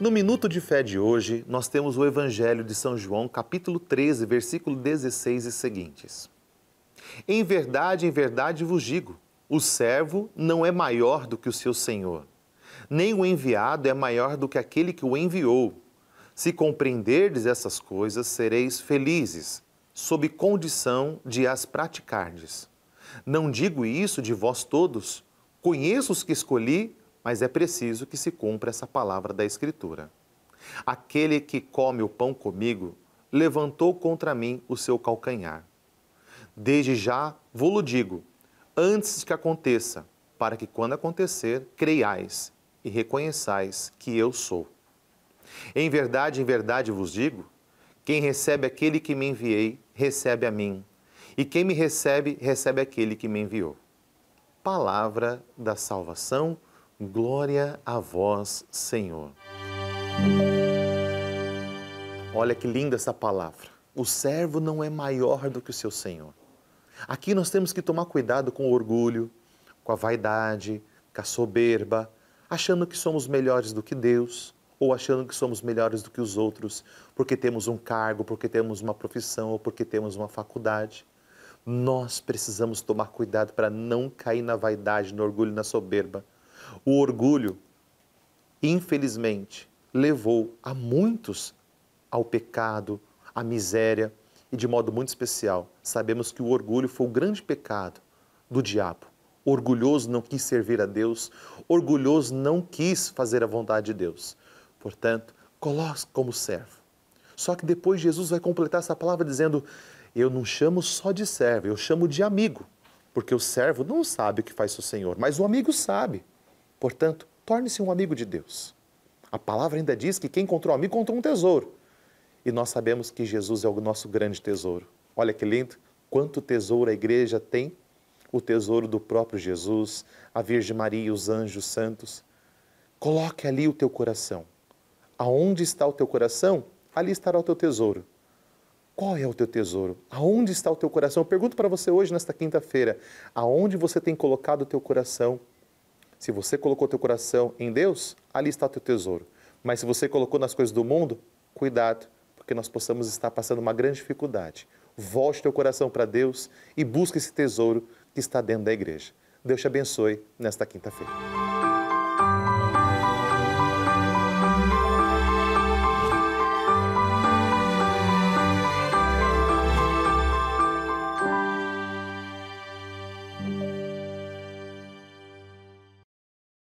No Minuto de Fé de hoje, nós temos o Evangelho de São João, capítulo 13, versículo 16 e seguintes. Em verdade, em verdade vos digo: o servo não é maior do que o seu senhor, nem o enviado é maior do que aquele que o enviou. Se compreenderdes essas coisas, sereis felizes, sob condição de as praticardes. Não digo isso de vós todos. Conheço os que escolhi mas é preciso que se cumpra essa palavra da Escritura. Aquele que come o pão comigo levantou contra mim o seu calcanhar. Desde já vou-lo digo, antes que aconteça, para que quando acontecer, creiais e reconheçais que eu sou. Em verdade, em verdade vos digo: quem recebe aquele que me enviei, recebe a mim, e quem me recebe, recebe aquele que me enviou. Palavra da salvação Glória a vós, Senhor. Olha que linda essa palavra. O servo não é maior do que o seu Senhor. Aqui nós temos que tomar cuidado com o orgulho, com a vaidade, com a soberba, achando que somos melhores do que Deus ou achando que somos melhores do que os outros porque temos um cargo, porque temos uma profissão ou porque temos uma faculdade. Nós precisamos tomar cuidado para não cair na vaidade, no orgulho, na soberba o orgulho, infelizmente, levou a muitos ao pecado, à miséria e, de modo muito especial, sabemos que o orgulho foi o grande pecado do diabo. Orgulhoso não quis servir a Deus, orgulhoso não quis fazer a vontade de Deus. Portanto, coloque como servo. Só que depois Jesus vai completar essa palavra dizendo: Eu não chamo só de servo, eu chamo de amigo, porque o servo não sabe o que faz seu senhor, mas o amigo sabe. Portanto, torne-se um amigo de Deus. A palavra ainda diz que quem encontrou um amigo encontrou um tesouro. E nós sabemos que Jesus é o nosso grande tesouro. Olha que lindo! Quanto tesouro a igreja tem! O tesouro do próprio Jesus, a Virgem Maria, os anjos santos. Coloque ali o teu coração. Aonde está o teu coração, ali estará o teu tesouro. Qual é o teu tesouro? Aonde está o teu coração? Eu pergunto para você hoje, nesta quinta-feira, aonde você tem colocado o teu coração? Se você colocou teu coração em Deus, ali está teu tesouro. Mas se você colocou nas coisas do mundo, cuidado, porque nós possamos estar passando uma grande dificuldade. Volte teu coração para Deus e busque esse tesouro que está dentro da igreja. Deus te abençoe nesta quinta-feira.